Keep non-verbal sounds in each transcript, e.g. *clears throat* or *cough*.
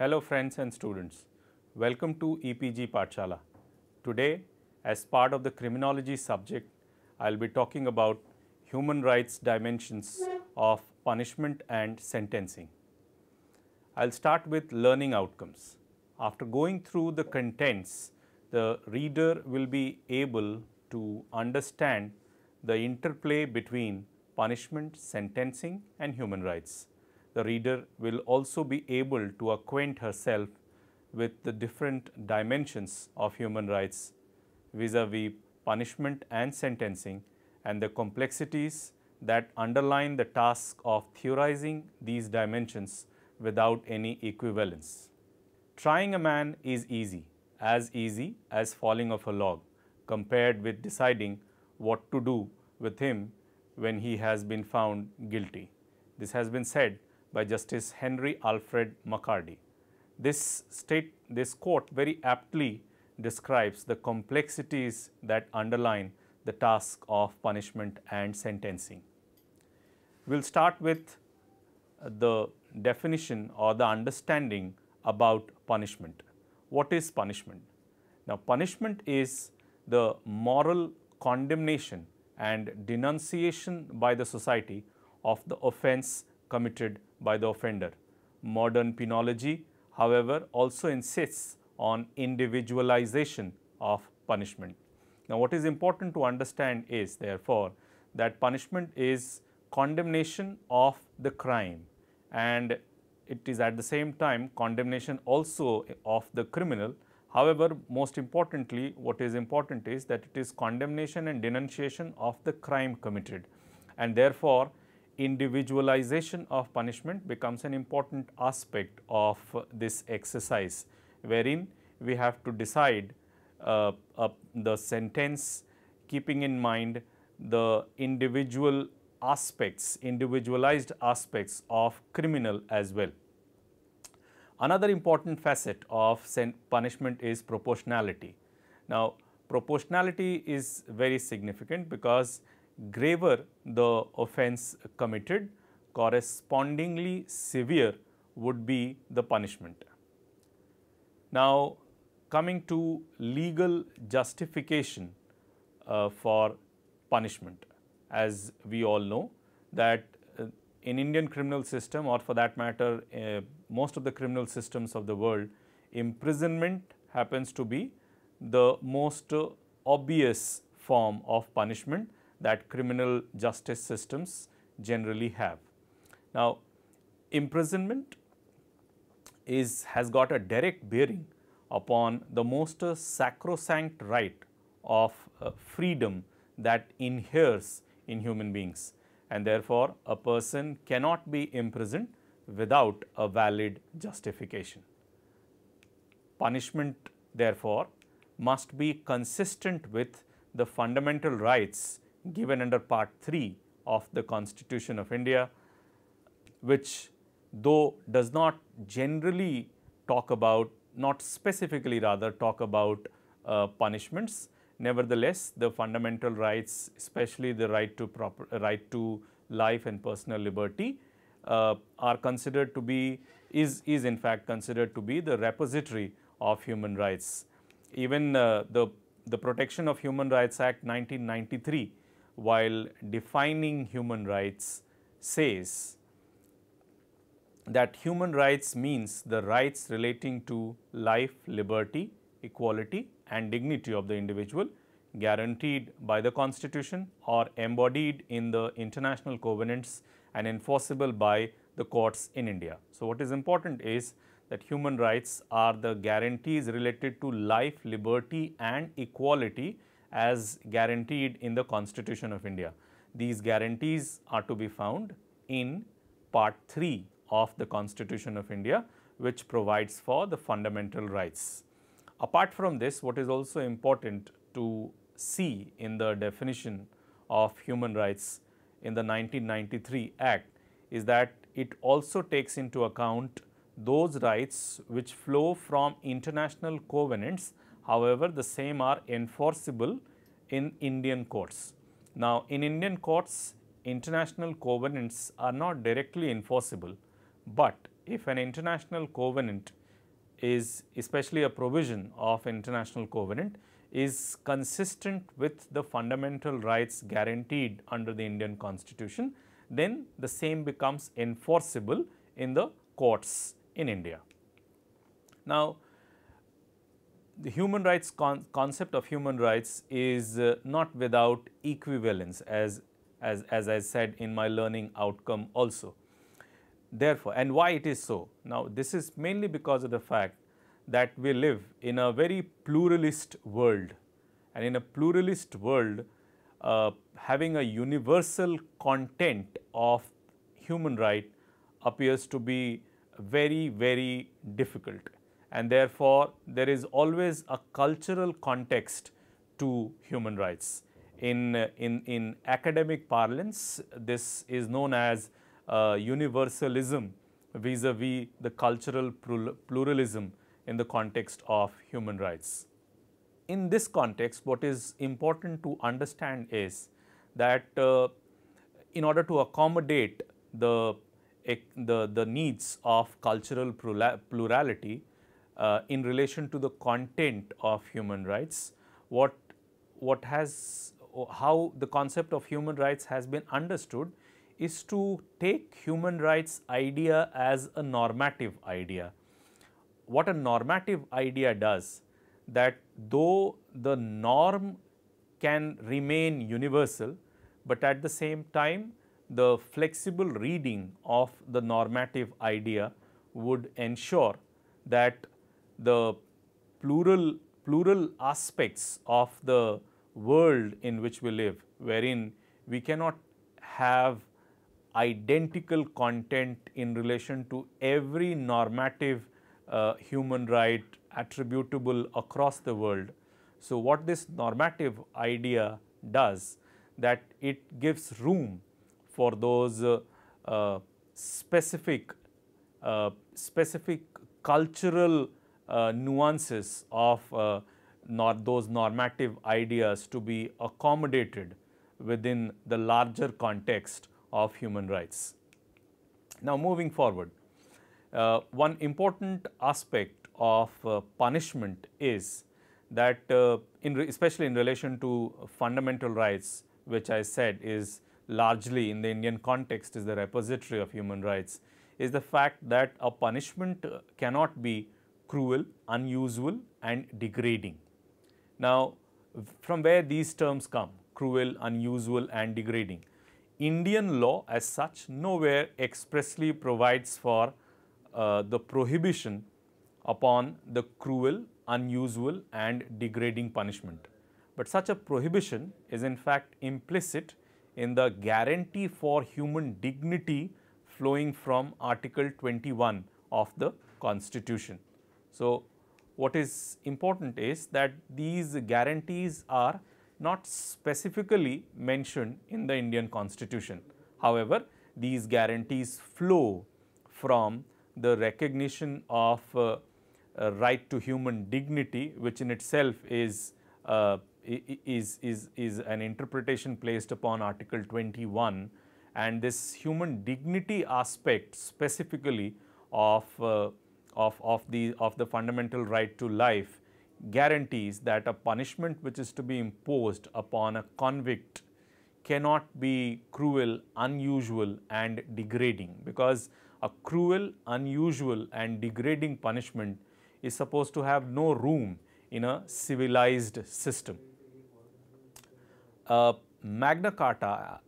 Hello friends and students. Welcome to EPG Patshala. Today, as part of the criminology subject, I'll be talking about human rights dimensions of punishment and sentencing. I'll start with learning outcomes. After going through the contents, the reader will be able to understand the interplay between punishment, sentencing and human rights the reader will also be able to acquaint herself with the different dimensions of human rights vis-a-vis punishment and sentencing and the complexities that underline the task of theorizing these dimensions without any equivalence. Trying a man is easy, as easy as falling off a log, compared with deciding what to do with him when he has been found guilty. This has been said by Justice Henry Alfred McCarty. This, state, this court very aptly describes the complexities that underline the task of punishment and sentencing. We will start with uh, the definition or the understanding about punishment. What is punishment? Now, punishment is the moral condemnation and denunciation by the society of the offense committed by the offender. Modern penology, however, also insists on individualization of punishment. Now, what is important to understand is therefore, that punishment is condemnation of the crime and it is at the same time condemnation also of the criminal. However, most importantly what is important is that it is condemnation and denunciation of the crime committed and therefore, individualization of punishment becomes an important aspect of this exercise, wherein we have to decide uh, uh, the sentence keeping in mind the individual aspects, individualized aspects of criminal as well. Another important facet of punishment is proportionality. Now, proportionality is very significant because graver the offense committed, correspondingly severe would be the punishment. Now, coming to legal justification uh, for punishment, as we all know that uh, in Indian criminal system or for that matter uh, most of the criminal systems of the world, imprisonment happens to be the most obvious form of punishment that criminal justice systems generally have. Now, imprisonment is has got a direct bearing upon the most uh, sacrosanct right of uh, freedom that inheres in human beings and therefore, a person cannot be imprisoned without a valid justification. Punishment therefore, must be consistent with the fundamental rights given under part 3 of the Constitution of India, which though does not generally talk about, not specifically rather talk about uh, punishments. Nevertheless, the fundamental rights, especially the right to proper, right to life and personal liberty, uh, are considered to be is is in fact considered to be the repository of human rights. Even uh, the the Protection of Human Rights Act 1993 while defining human rights says that human rights means the rights relating to life, liberty, equality and dignity of the individual guaranteed by the constitution or embodied in the international covenants and enforceable by the courts in India. So, what is important is that human rights are the guarantees related to life, liberty and equality as guaranteed in the Constitution of India. These guarantees are to be found in part 3 of the Constitution of India, which provides for the fundamental rights. Apart from this, what is also important to see in the definition of human rights in the 1993 Act is that it also takes into account those rights which flow from international covenants However, the same are enforceable in Indian courts. Now, in Indian courts, international covenants are not directly enforceable, but if an international covenant is especially a provision of international covenant is consistent with the fundamental rights guaranteed under the Indian constitution, then the same becomes enforceable in the courts in India. Now, the human rights con concept of human rights is uh, not without equivalence as, as, as I said in my learning outcome also. Therefore, and why it is so? Now, this is mainly because of the fact that we live in a very pluralist world and in a pluralist world, uh, having a universal content of human right appears to be very, very difficult and therefore, there is always a cultural context to human rights. In, in, in academic parlance, this is known as uh, universalism vis-a-vis the cultural pluralism in the context of human rights. In this context, what is important to understand is that uh, in order to accommodate the, the, the needs of cultural plurality, uh, in relation to the content of human rights, what, what has, how the concept of human rights has been understood is to take human rights idea as a normative idea. What a normative idea does that though the norm can remain universal, but at the same time the flexible reading of the normative idea would ensure that the plural, plural aspects of the world in which we live, wherein we cannot have identical content in relation to every normative uh, human right attributable across the world. So, what this normative idea does that it gives room for those uh, uh, specific, uh, specific cultural uh, nuances of uh, those normative ideas to be accommodated within the larger context of human rights. Now, moving forward, uh, one important aspect of uh, punishment is that uh, in especially in relation to fundamental rights, which I said is largely in the Indian context is the repository of human rights, is the fact that a punishment cannot be cruel, unusual and degrading. Now, from where these terms come, cruel, unusual and degrading. Indian law as such nowhere expressly provides for uh, the prohibition upon the cruel, unusual and degrading punishment. But such a prohibition is in fact implicit in the guarantee for human dignity flowing from Article 21 of the Constitution. So, what is important is that these guarantees are not specifically mentioned in the Indian constitution. However, these guarantees flow from the recognition of uh, right to human dignity, which in itself is, uh, is, is, is an interpretation placed upon Article 21 and this human dignity aspect specifically of uh, of, of, the, of the fundamental right to life guarantees that a punishment which is to be imposed upon a convict cannot be cruel, unusual and degrading because a cruel, unusual and degrading punishment is supposed to have no room in a civilized system. Uh, Magna Carta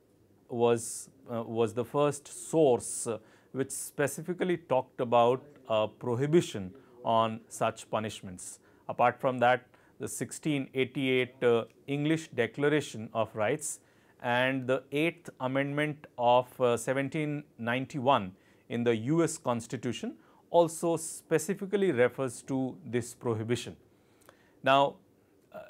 was, uh, was the first source uh, which specifically talked about a prohibition on such punishments. Apart from that, the 1688 uh, English Declaration of Rights and the 8th Amendment of uh, 1791 in the US Constitution also specifically refers to this prohibition. Now, uh,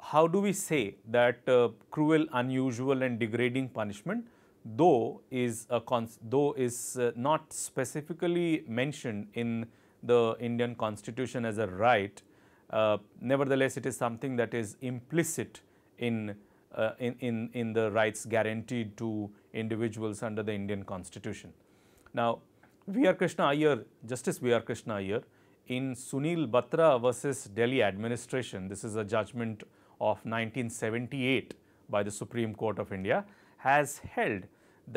how do we say that uh, cruel, unusual and degrading punishment though is a though is uh, not specifically mentioned in the Indian constitution as a right, uh, nevertheless it is something that is implicit in, uh, in, in, in the rights guaranteed to individuals under the Indian constitution. Now, V.R. Krishna Iyer, Justice V.R. Krishna Iyer in Sunil Batra versus Delhi administration, this is a judgment of 1978 by the Supreme Court of India, has held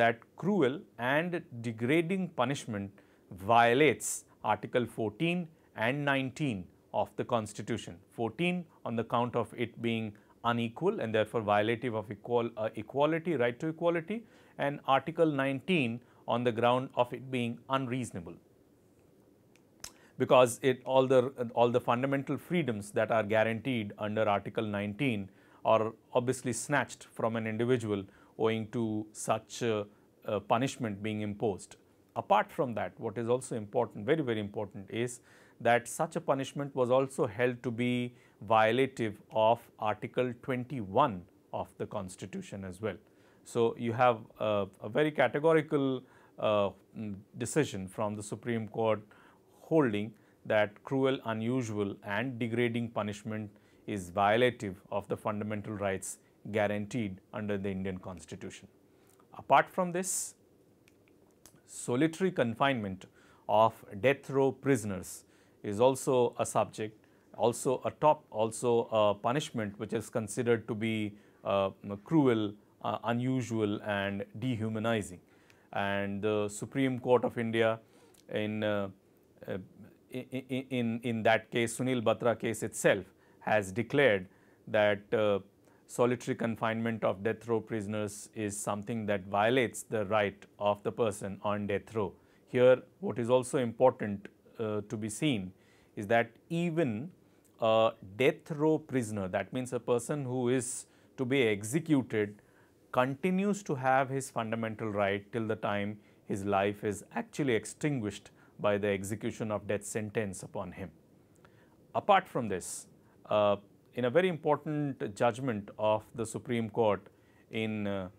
that cruel and degrading punishment violates Article 14 and 19 of the Constitution. 14 on the count of it being unequal and therefore violative of equal, uh, equality, right to equality and Article 19 on the ground of it being unreasonable because it all the all the fundamental freedoms that are guaranteed under article 19 are obviously snatched from an individual owing to such punishment being imposed. Apart from that, what is also important, very, very important is that such a punishment was also held to be violative of Article 21 of the Constitution as well. So, you have a, a very categorical uh, mm, decision from the Supreme Court holding that cruel, unusual and degrading punishment is violative of the fundamental rights guaranteed under the Indian constitution. Apart from this, solitary confinement of death row prisoners is also a subject, also a top, also a punishment which is considered to be uh, cruel, uh, unusual and dehumanizing. And the Supreme Court of India in, uh, uh in, in, in that case, Sunil Batra case itself has declared that uh, solitary confinement of death row prisoners is something that violates the right of the person on death row. Here, what is also important uh, to be seen is that even a death row prisoner, that means a person who is to be executed, continues to have his fundamental right till the time his life is actually extinguished by the execution of death sentence upon him. Apart from this, uh, in a very important judgment of the Supreme Court in uh,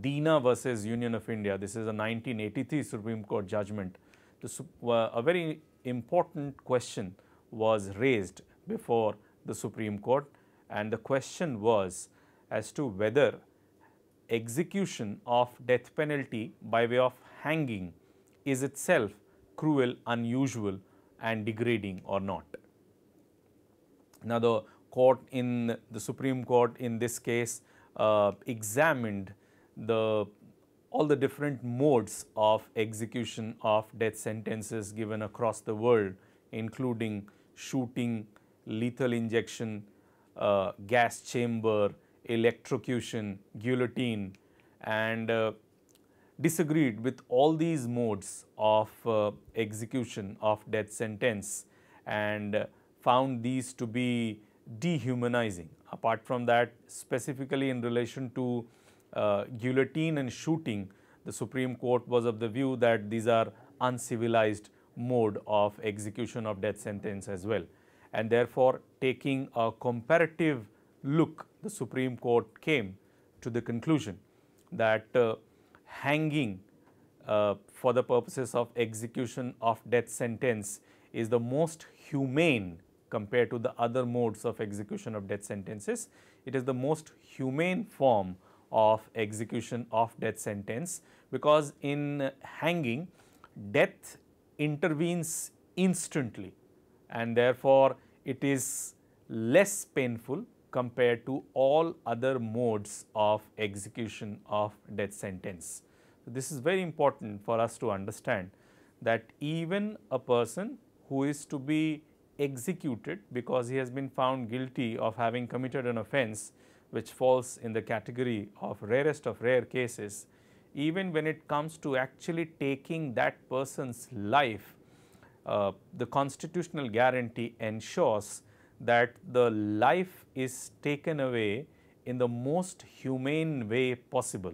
Dina versus Union of India. This is a 1983 Supreme Court judgment. The, uh, a very important question was raised before the Supreme Court and the question was as to whether execution of death penalty by way of hanging is itself cruel, unusual and degrading or not. Now, the court in the Supreme Court in this case uh, examined the all the different modes of execution of death sentences given across the world including shooting, lethal injection, uh, gas chamber, electrocution, guillotine and uh, disagreed with all these modes of uh, execution of death sentence and found these to be dehumanizing. Apart from that, specifically in relation to uh, guillotine and shooting, the Supreme Court was of the view that these are uncivilized mode of execution of death sentence as well. And therefore, taking a comparative look, the Supreme Court came to the conclusion that uh, hanging uh, for the purposes of execution of death sentence is the most humane compared to the other modes of execution of death sentences. It is the most humane form of execution of death sentence because in hanging death intervenes instantly and therefore it is less painful compared to all other modes of execution of death sentence. So, this is very important for us to understand that even a person who is to be executed because he has been found guilty of having committed an offense which falls in the category of rarest of rare cases, even when it comes to actually taking that person's life, uh, the constitutional guarantee ensures that the life is taken away in the most humane way possible.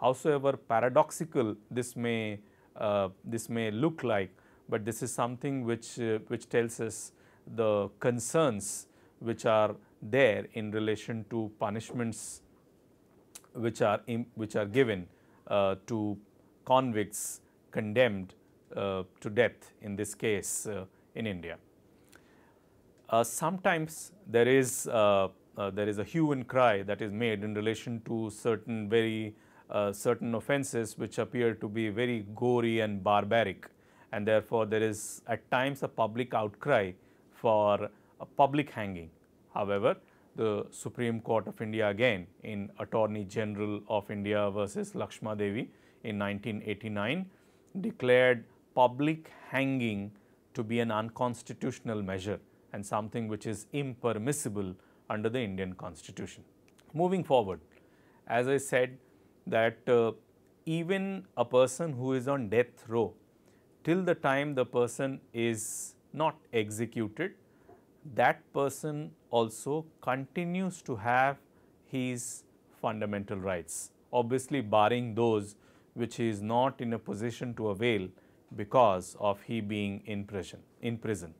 Howsoever paradoxical this may, uh, this may look like, but this is something which, uh, which tells us the concerns which are there in relation to punishments which are in, which are given uh, to convicts condemned uh, to death in this case uh, in India. Uh, sometimes there is uh, uh, there is a hue and cry that is made in relation to certain very certain offences which appear to be very gory and barbaric and therefore, there is at times a public outcry for public hanging. However, the Supreme Court of India again in Attorney General of India versus Lakshma Devi in 1989 declared public hanging to be an unconstitutional measure and something which is impermissible under the Indian constitution. Moving forward, as I said that uh, even a person who is on death row till the time the person is not executed, that person also continues to have his fundamental rights, obviously barring those which he is not in a position to avail because of he being in prison. In prison.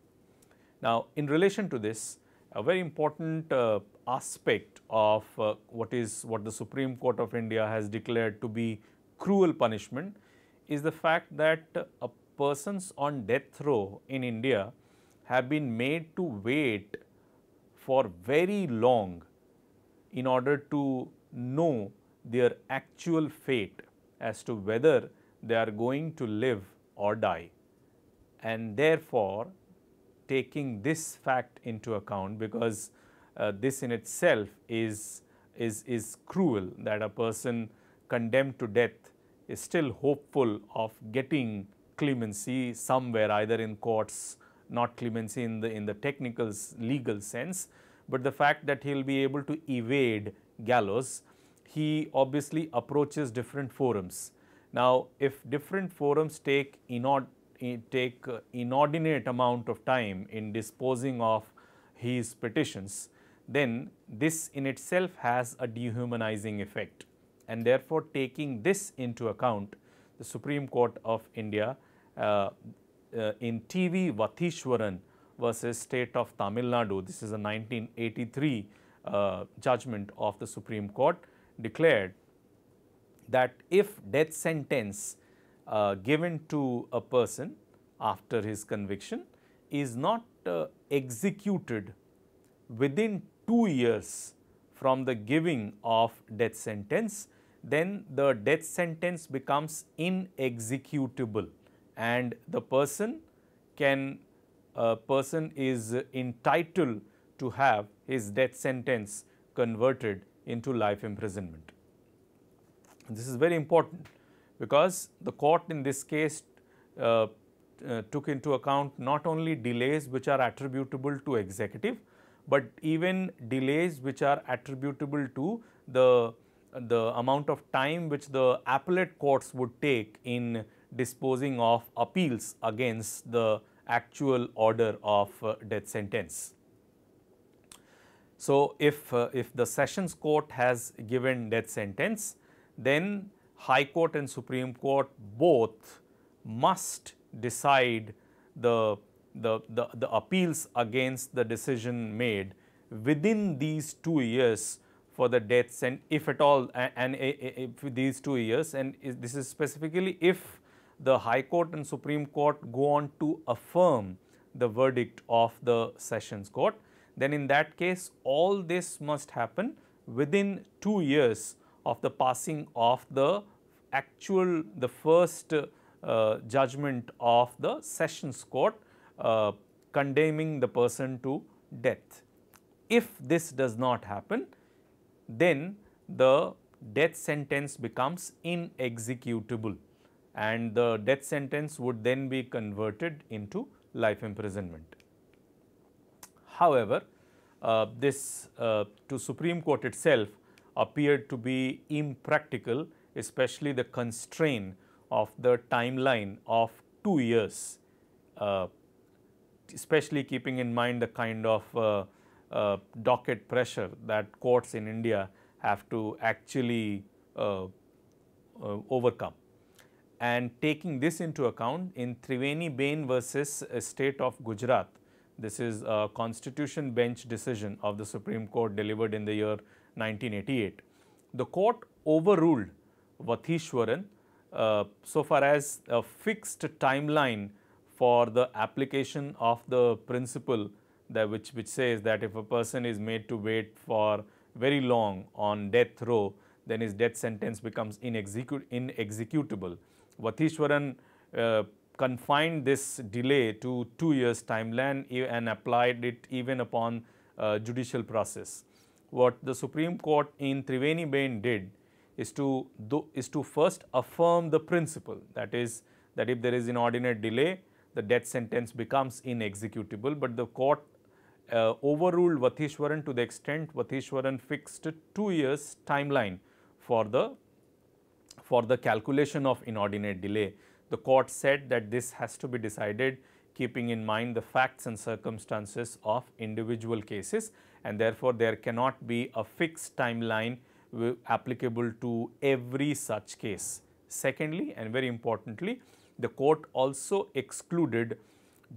Now, in relation to this, a very important uh, aspect of uh, what is what the Supreme Court of India has declared to be cruel punishment is the fact that a persons on death row in India have been made to wait for very long in order to know their actual fate as to whether they are going to live or die. And therefore, taking this fact into account because uh, this in itself is, is, is cruel that a person condemned to death is still hopeful of getting clemency somewhere either in courts, not clemency in the, in the technical legal sense, but the fact that he will be able to evade gallows, he obviously approaches different forums. Now, if different forums take, eh, take uh, inordinate amount of time in disposing of his petitions, then this in itself has a dehumanizing effect. And therefore, taking this into account, the Supreme Court of India uh, uh, in TV Vathishwaran versus State of Tamil Nadu. This is a 1983 uh, judgment of the Supreme Court declared that if death sentence uh, given to a person after his conviction is not uh, executed within two years from the giving of death sentence, then the death sentence becomes inexecutable and the person can a person is entitled to have his death sentence converted into life imprisonment. This is very important because the court in this case uh, uh, took into account not only delays which are attributable to executive, but even delays which are attributable to the, the amount of time which the appellate courts would take in disposing of appeals against the actual order of uh, death sentence. So, if, uh, if the sessions court has given death sentence, then High Court and Supreme Court both must decide the, the, the, the appeals against the decision made within these two years for the deaths and if at all and, and, and if these two years and is, this is specifically if the High Court and Supreme Court go on to affirm the verdict of the Sessions Court, then in that case all this must happen within 2 years of the passing of the actual the first uh, judgment of the Sessions Court uh, condemning the person to death. If this does not happen, then the death sentence becomes inexecutable and the death sentence would then be converted into life imprisonment. However, uh, this uh, to Supreme Court itself appeared to be impractical, especially the constraint of the timeline of two years, uh, especially keeping in mind the kind of uh, uh, docket pressure that courts in India have to actually uh, overcome and taking this into account in Triveni Bain versus uh, state of Gujarat, this is a constitution bench decision of the Supreme Court delivered in the year 1988. The court overruled Vathishwaran uh, so far as a fixed timeline for the application of the principle that which, which says that if a person is made to wait for very long on death row, then his death sentence becomes inexecut inexecutable. Vathishwaran uh, confined this delay to two years timeline and applied it even upon uh, judicial process. What the Supreme Court in Triveni Bain did is to do, is to first affirm the principle that is that if there is inordinate delay, the death sentence becomes inexecutable, but the court uh, overruled Vathishwaran to the extent Vathishwaran fixed two years timeline for the for the calculation of inordinate delay. The court said that this has to be decided keeping in mind the facts and circumstances of individual cases and therefore, there cannot be a fixed timeline applicable to every such case. Secondly and very importantly, the court also excluded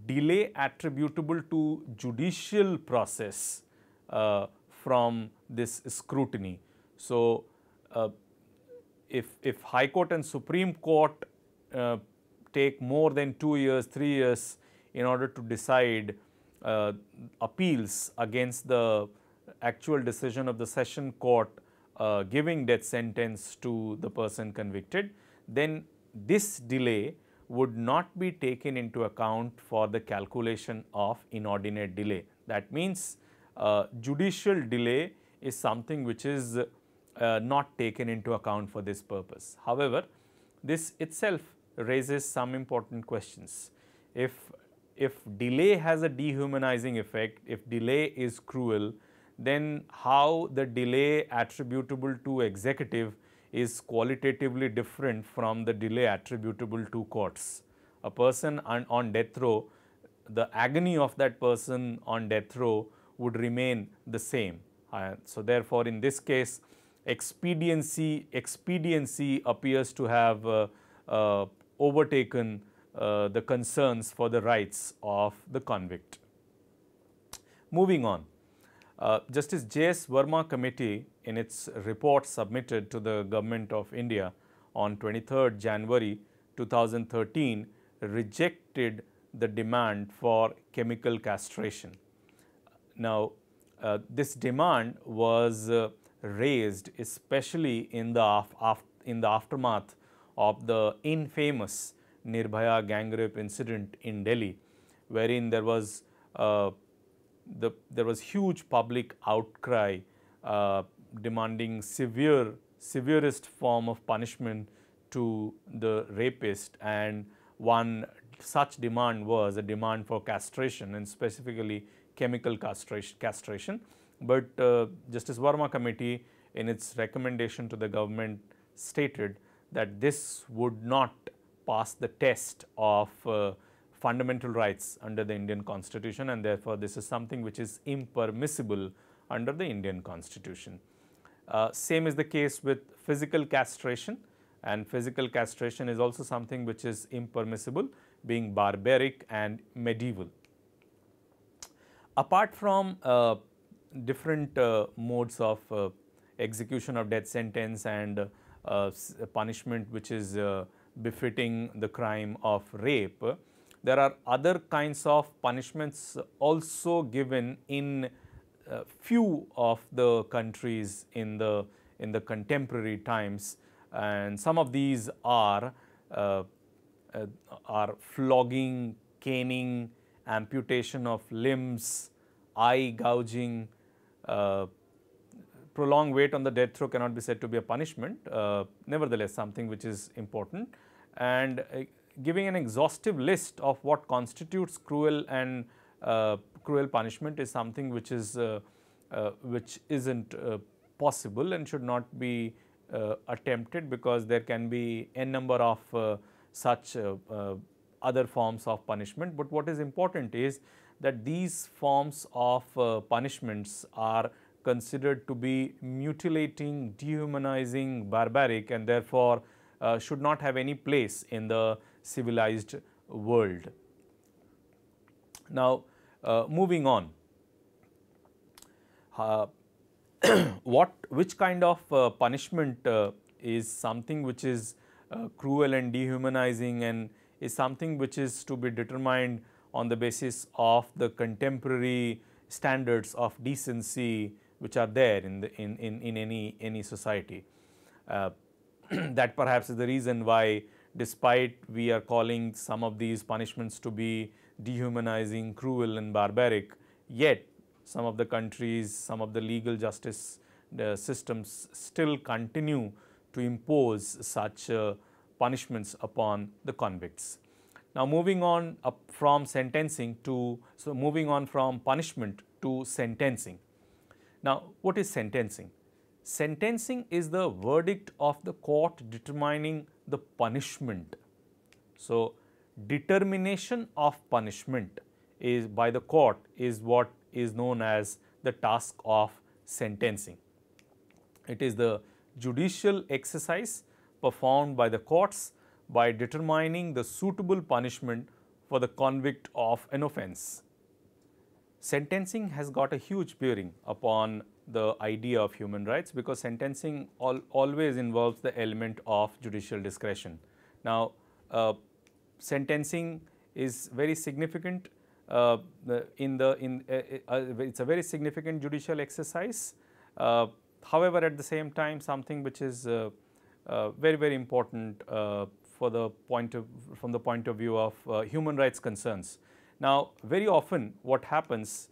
delay attributable to judicial process uh, from this scrutiny. So, uh, if, if High Court and Supreme Court uh, take more than 2 years, 3 years in order to decide uh, appeals against the actual decision of the session court uh, giving death sentence to the person convicted, then this delay would not be taken into account for the calculation of inordinate delay. That means, uh, judicial delay is something which is uh, not taken into account for this purpose. However, this itself raises some important questions. If, if delay has a dehumanizing effect, if delay is cruel, then how the delay attributable to executive is qualitatively different from the delay attributable to courts. A person on, on death row, the agony of that person on death row would remain the same. Uh, so, therefore, in this case, expediency, expediency appears to have uh, uh, overtaken uh, the concerns for the rights of the convict. Moving on, uh, Justice J.S. Verma committee in its report submitted to the Government of India on 23rd January 2013 rejected the demand for chemical castration. Now, uh, this demand was uh, raised, especially in the, in the aftermath of the infamous Nirbhaya gang rape incident in Delhi, wherein there was uh, the, there was huge public outcry uh, demanding severe, severest form of punishment to the rapist and one such demand was a demand for castration and specifically chemical castration. castration. But uh, Justice Varma committee in its recommendation to the government stated that this would not pass the test of uh, fundamental rights under the Indian constitution and therefore, this is something which is impermissible under the Indian constitution. Uh, same is the case with physical castration and physical castration is also something which is impermissible being barbaric and medieval. Apart from uh, different uh, modes of uh, execution of death sentence and uh, punishment which is befitting the crime of rape. There are other kinds of punishments also given in uh, few of the countries in the in the contemporary times and some of these are uh, uh, are flogging caning amputation of limbs eye gouging uh, prolonged wait on the death row cannot be said to be a punishment, uh, nevertheless something which is important and uh, giving an exhaustive list of what constitutes cruel and cruel punishment is something which is which isn't possible and should not be uh, attempted because there can be n number of uh, such uh, other forms of punishment. But what is important is that these forms of uh, punishments are considered to be mutilating, dehumanizing, barbaric and therefore uh, should not have any place in the civilized world. Now, uh, moving on, uh, *clears throat* what which kind of uh, punishment uh, is something which is cruel and dehumanizing and is something which is to be determined on the basis of the contemporary standards of decency which are there in, the, in, in, in any, any society. Uh, *clears throat* that perhaps is the reason why despite we are calling some of these punishments to be dehumanizing, cruel and barbaric, yet some of the countries, some of the legal justice uh, systems still continue to impose such uh, punishments upon the convicts. Now, moving on from sentencing to, so moving on from punishment to sentencing. Now, what is sentencing? Sentencing is the verdict of the court determining the punishment. So, determination of punishment is by the court is what is known as the task of sentencing. It is the judicial exercise performed by the courts by determining the suitable punishment for the convict of an offense. Sentencing has got a huge bearing upon the idea of human rights because sentencing al always involves the element of judicial discretion. Now, uh, sentencing is very significant uh, in the in uh, uh, uh it's a very significant judicial exercise. Uh, however, at the same time, something which is very very important for the point of, from the point of view of uh, human rights concerns. Now, very often what happens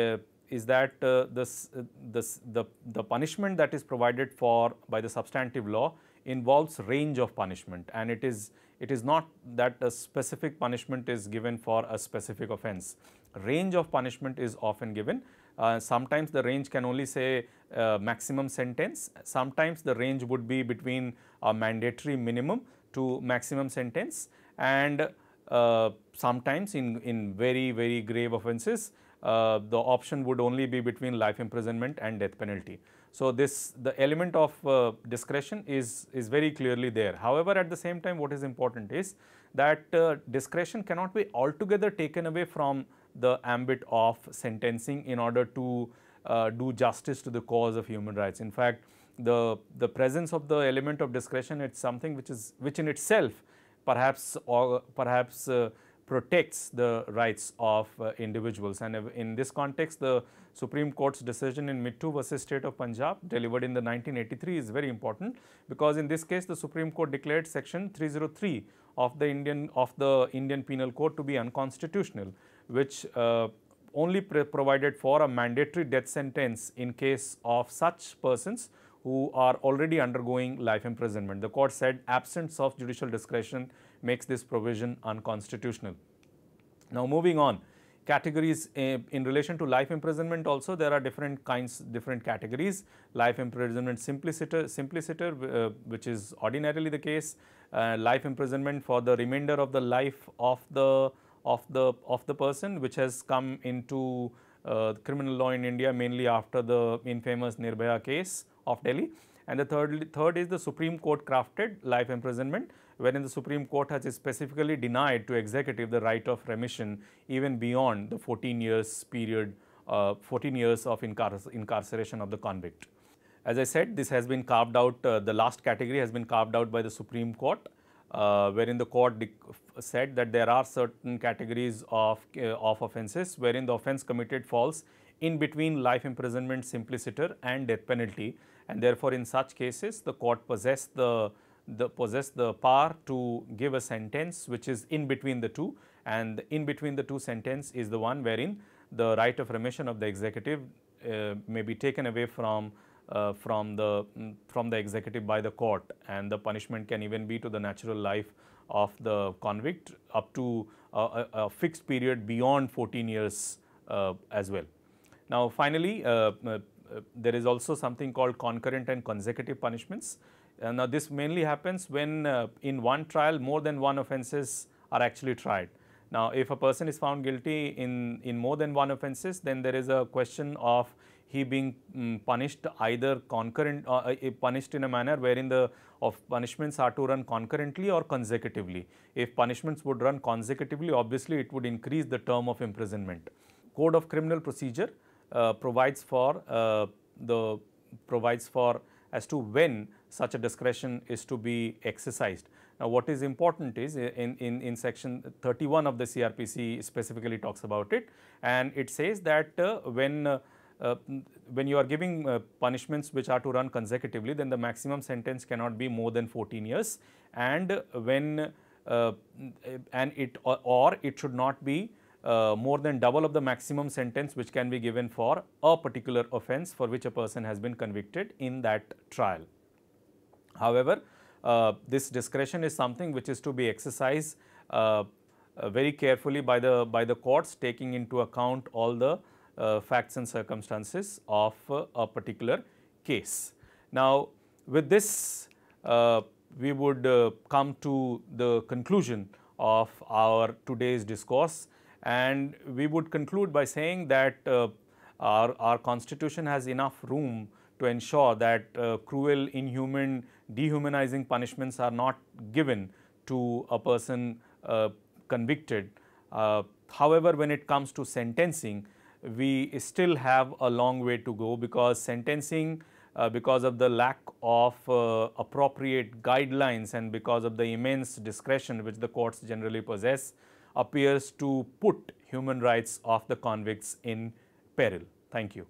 uh, is that uh, this, uh, this, the, the punishment that is provided for by the substantive law involves range of punishment and it is, it is not that a specific punishment is given for a specific offense. Range of punishment is often given. Uh, sometimes the range can only say uh, maximum sentence, sometimes the range would be between a mandatory minimum to maximum sentence and uh, sometimes in, in very, very grave offenses, uh, the option would only be between life imprisonment and death penalty. So, this the element of uh, discretion is, is very clearly there. However, at the same time what is important is that uh, discretion cannot be altogether taken away from the ambit of sentencing in order to uh, do justice to the cause of human rights. In fact, the, the presence of the element of discretion, it's something which is, which in itself perhaps or perhaps uh, protects the rights of uh, individuals. And in this context, the Supreme Court's decision in Mittu versus State of Punjab delivered in the 1983 is very important because in this case, the Supreme Court declared section 303 of the Indian of the Indian Penal Code to be unconstitutional, which uh, only provided for a mandatory death sentence in case of such persons who are already undergoing life imprisonment. The court said absence of judicial discretion makes this provision unconstitutional. Now moving on, categories eh, in relation to life imprisonment also there are different kinds, different categories. Life imprisonment simpliciter, simpliciter uh, which is ordinarily the case, uh, life imprisonment for the remainder of the life of the of the of the person which has come into uh, criminal law in India mainly after the infamous Nirbhaya case of Delhi. And the third, third is the Supreme Court crafted life imprisonment, wherein the Supreme Court has specifically denied to executive the right of remission even beyond the 14 years period, uh, 14 years of incarceration of the convict. As I said, this has been carved out, uh, the last category has been carved out by the Supreme Court, uh, wherein the court said that there are certain categories of, uh, of offences wherein the offence committed falls in between life imprisonment simpliciter and death penalty and therefore, in such cases the court possess the, the possess the power to give a sentence which is in between the two and in between the two sentence is the one wherein the right of remission of the executive uh, may be taken away from uh, from the from the executive by the court and the punishment can even be to the natural life of the convict up to a, a, fixed period beyond 14 years uh, as well. Now, finally, uh, uh, there is also something called concurrent and consecutive punishments. Uh, now, this mainly happens when uh, in one trial more than one offenses are actually tried. Now, if a person is found guilty in, in more than one offenses, then there is a question of he being um, punished either concurrent, uh, uh punished in a manner wherein the of punishments are to run concurrently or consecutively. If punishments would run consecutively, obviously it would increase the term of imprisonment. Code of Criminal Procedure uh, provides for uh, the provides for as to when such a discretion is to be exercised. Now, what is important is uh, in, in, in section 31 of the CRPC specifically talks about it and it says that uh, when uh, when you are giving punishments which are to run consecutively, then the maximum sentence cannot be more than 14 years and when and it or, or it should not be uh, more than double of the maximum sentence which can be given for a particular offense for which a person has been convicted in that trial. However, uh, this discretion is something which is to be exercised uh, uh very carefully by the, by the courts taking into account all the uh, facts and circumstances of uh, a particular case. Now, with this we would come to the conclusion of our today's discourse and we would conclude by saying that uh, our, our constitution has enough room to ensure that uh, cruel, inhuman, dehumanizing punishments are not given to a person uh, convicted. Uh, however, when it comes to sentencing, we still have a long way to go because sentencing uh, because of the lack of uh, appropriate guidelines and because of the immense discretion which the courts generally possess appears to put human rights of the convicts in peril. Thank you.